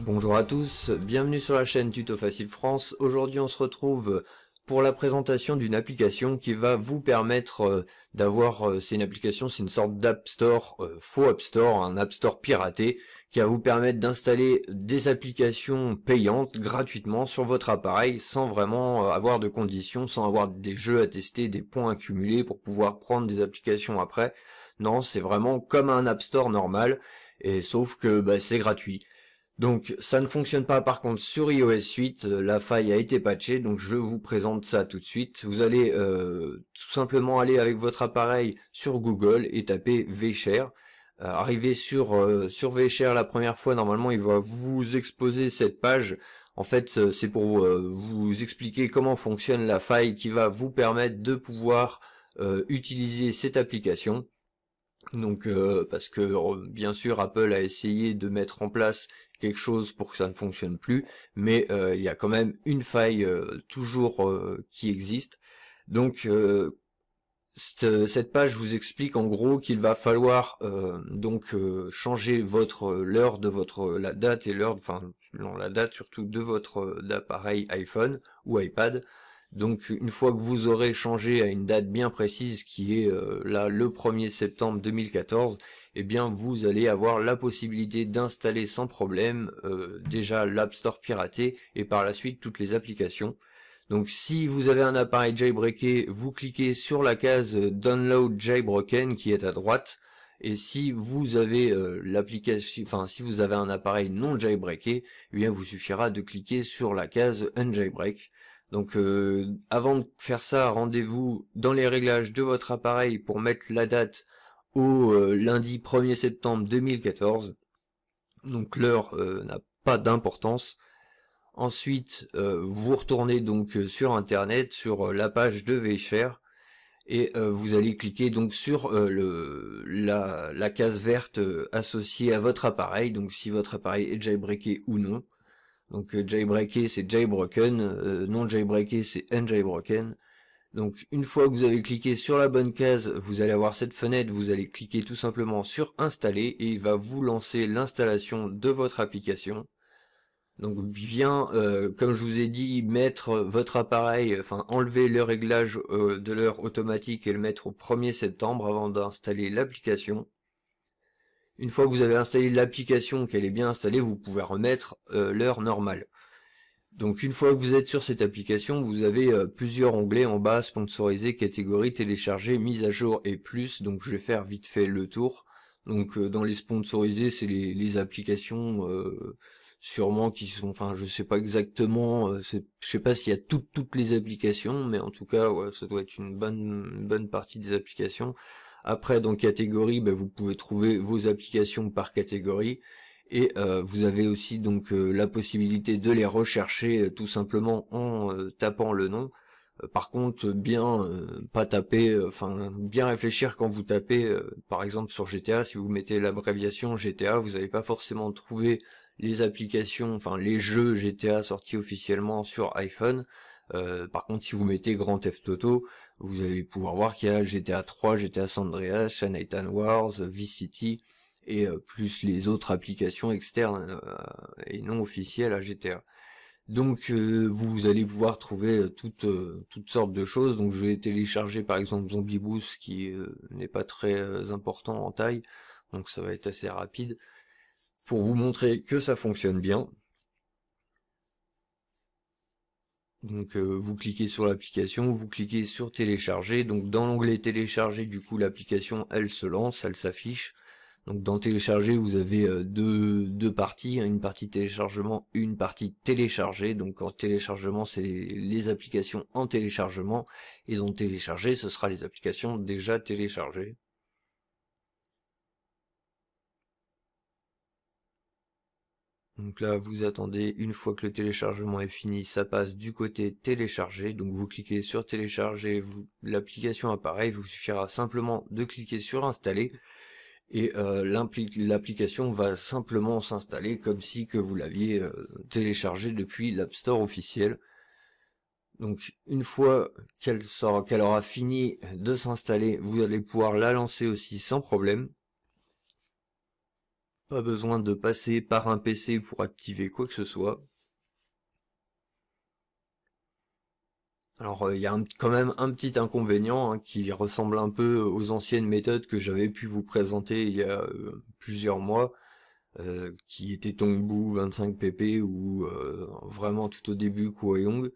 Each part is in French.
Bonjour à tous, bienvenue sur la chaîne Tuto Facile France. Aujourd'hui on se retrouve pour la présentation d'une application qui va vous permettre euh, d'avoir, euh, c'est une application, c'est une sorte d'App Store, euh, faux App Store, un App Store piraté, qui va vous permettre d'installer des applications payantes gratuitement sur votre appareil sans vraiment avoir de conditions, sans avoir des jeux à tester, des points accumulés pour pouvoir prendre des applications après. Non, c'est vraiment comme un App Store normal, et sauf que bah, c'est gratuit. Donc ça ne fonctionne pas par contre sur iOS 8, euh, la faille a été patchée, donc je vous présente ça tout de suite. Vous allez euh, tout simplement aller avec votre appareil sur Google et taper VShare. Euh, arrivez sur, sur VShare la première fois, normalement il va vous exposer cette page. En fait c'est pour vous expliquer comment fonctionne la faille qui va vous permettre de pouvoir utiliser cette application. Donc euh, parce que euh, bien sûr Apple a essayé de mettre en place quelque chose pour que ça ne fonctionne plus, mais euh, il y a quand même une faille toujours qui existe. Donc cette, page vous explique en gros qu'il va falloir donc changer votre l'heure de votre la date et l'heure enfin la date surtout de votre d'appareil iPhone ou iPad donc une fois que vous aurez changé à une date bien précise qui est euh, là le 1er septembre 2014, eh bien vous allez avoir la possibilité d'installer sans problème euh, déjà l'App Store piraté et par la suite toutes les applications. Donc si vous avez un appareil jailbreaké, vous cliquez sur la case euh, Download Jailbroken qui est à droite. Et si vous avez l'application, enfin si vous avez un appareil non jailbreaké, eh bien vous suffira de cliquer sur la case Unjailbreak donc euh, avant de faire ça, rendez-vous dans les réglages de votre appareil pour mettre la date au euh, lundi 1er septembre 2014. Donc l'heure euh, n'a pas d'importance. Ensuite, vous retournez donc sur internet, sur la page de Veicher, et vous allez cliquer donc sur la, la, case verte associée à votre appareil, donc si votre appareil est jailbreaké ou non. Donc euh, jailbreaké c'est jailbroken, euh, non jailbreaké c'est jailbroken. Donc une fois que vous avez cliqué sur la bonne case, vous allez avoir cette fenêtre, vous allez cliquer tout simplement sur installer et il va vous lancer l'installation de votre application. Donc bien, euh, comme je vous ai dit, mettre votre appareil, enfin enlever le réglage de l'heure automatique et le mettre au 1er septembre avant d'installer l'application. Une fois que vous avez installé l'application, qu'elle est bien installée, vous pouvez remettre euh, l'heure normale. Donc une fois que vous êtes sur cette application, vous avez euh, plusieurs onglets en bas, sponsorisés, catégorie, télécharger, mise à jour et plus. Donc je vais faire vite fait le tour. Donc euh, dans les sponsorisés, c'est les, applications sûrement qui sont, enfin je ne sais pas exactement, je sais pas s'il y a toutes toutes les applications, mais en tout cas ça doit être une bonne une bonne partie des applications. Après, dans catégorie, ben, vous pouvez trouver vos applications par catégorie. Et euh, vous avez aussi donc euh, la possibilité de les rechercher euh, tout simplement en tapant le nom. par contre, bien pas taper, enfin bien réfléchir quand vous tapez, par exemple sur GTA, si vous mettez l'abréviation GTA, vous n'allez pas forcément trouver les applications, enfin les jeux GTA sortis officiellement sur iPhone. Euh, par contre, si vous mettez Grand Theft Auto, vous allez pouvoir voir qu'il y a GTA 3, GTA San Andreas, Shanaitan Wars, euh, V-City, et euh, plus les autres applications externes et non officielles à GTA. Donc vous allez pouvoir trouver toutes, toutes sortes de choses. Donc je vais télécharger par exemple Zombie Boost qui n'est pas très important en taille, donc ça va être assez rapide, pour vous montrer que ça fonctionne bien. Donc euh, vous cliquez sur l'application, vous cliquez sur télécharger. Donc dans l'onglet télécharger, du coup l'application elle se lance, elle s'affiche. Donc dans télécharger, vous avez euh, deux, deux parties, hein, une partie téléchargement, une partie téléchargée. Donc en téléchargement, c'est les applications en téléchargement. Et dans téléchargé ce sera les applications déjà téléchargées. Donc là, vous attendez, une fois que le téléchargement est fini, ça passe du côté télécharger. Donc vous cliquez sur télécharger, l'application apparaît, il vous suffira simplement de cliquer sur installer. Et euh, l'application va simplement s'installer comme si que vous l'aviez euh, téléchargée depuis l'App Store officiel. Donc une fois qu'elle aura fini de s'installer, vous allez pouvoir la lancer aussi sans problème. Pas besoin de passer par un PC pour activer quoi que ce soit. Alors euh, il y a quand même un petit inconvénient hein, qui ressemble un peu aux anciennes méthodes que j'avais pu vous présenter il y a euh, plusieurs mois, euh, qui était Tongbu 25pp ou vraiment tout au début Kuoyong.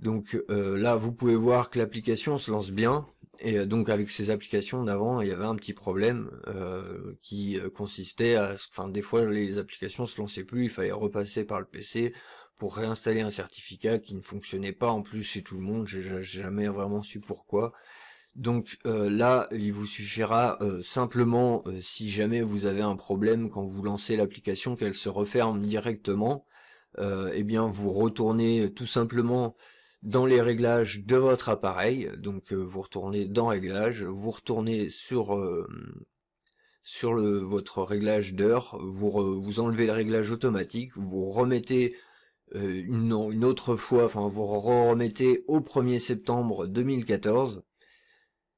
Donc là vous pouvez voir que l'application se lance bien, et euh, donc avec ces applications d'avant, il y avait un petit problème euh, qui euh, consistait à, enfin des fois les applications se lançaient plus, il fallait repasser par le PC pour réinstaller un certificat qui ne fonctionnait pas en plus chez tout le monde. J'ai jamais vraiment su pourquoi. Donc là, il vous suffira simplement, si jamais vous avez un problème quand vous lancez l'application, qu'elle se referme directement, eh bien vous retournez tout simplement dans les réglages de votre appareil. Donc euh, vous retournez dans réglages, vous retournez sur euh, sur le, votre réglage d'heure, vous, vous enlevez le réglage automatique, vous remettez euh, une, une, autre fois, enfin vous remettez au 1er septembre 2014.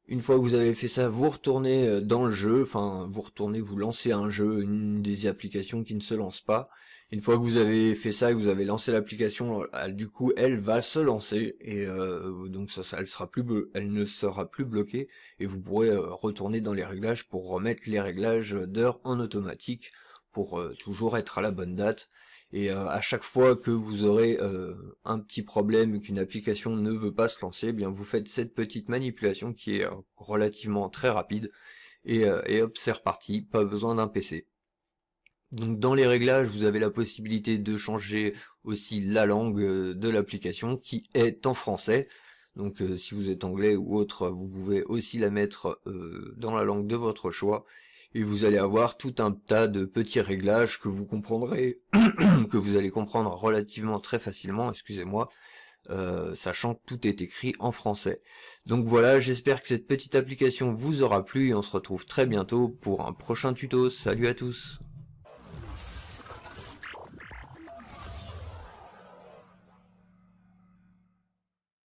Une fois que vous avez fait ça, vous retournez dans le jeu, enfin vous retournez, vous lancez un jeu, une des applications qui ne se lance pas, une fois que vous avez fait ça, que vous avez lancé l'application, du coup, elle va se lancer et euh, donc ça, ça, elle sera plus, elle ne sera plus bloquée et vous pourrez euh, retourner dans les réglages pour remettre les réglages d'heure en automatique pour euh, toujours être à la bonne date. Et à chaque fois que vous aurez un petit problème qu'une application ne veut pas se lancer, eh bien vous faites cette petite manipulation qui est relativement très rapide et, et hop, c'est reparti, pas besoin d'un PC. Donc dans les réglages, vous avez la possibilité de changer aussi la langue euh, de l'application qui est en français. Donc euh, si vous êtes anglais ou autre, vous pouvez aussi la mettre euh, dans la langue de votre choix. Et vous allez avoir tout un tas de petits réglages que vous comprendrez, que vous allez comprendre relativement très facilement, excusez-moi, sachant que tout est écrit en français. Donc voilà, j'espère que cette petite application vous aura plu et on se retrouve très bientôt pour un prochain tuto. Salut à tous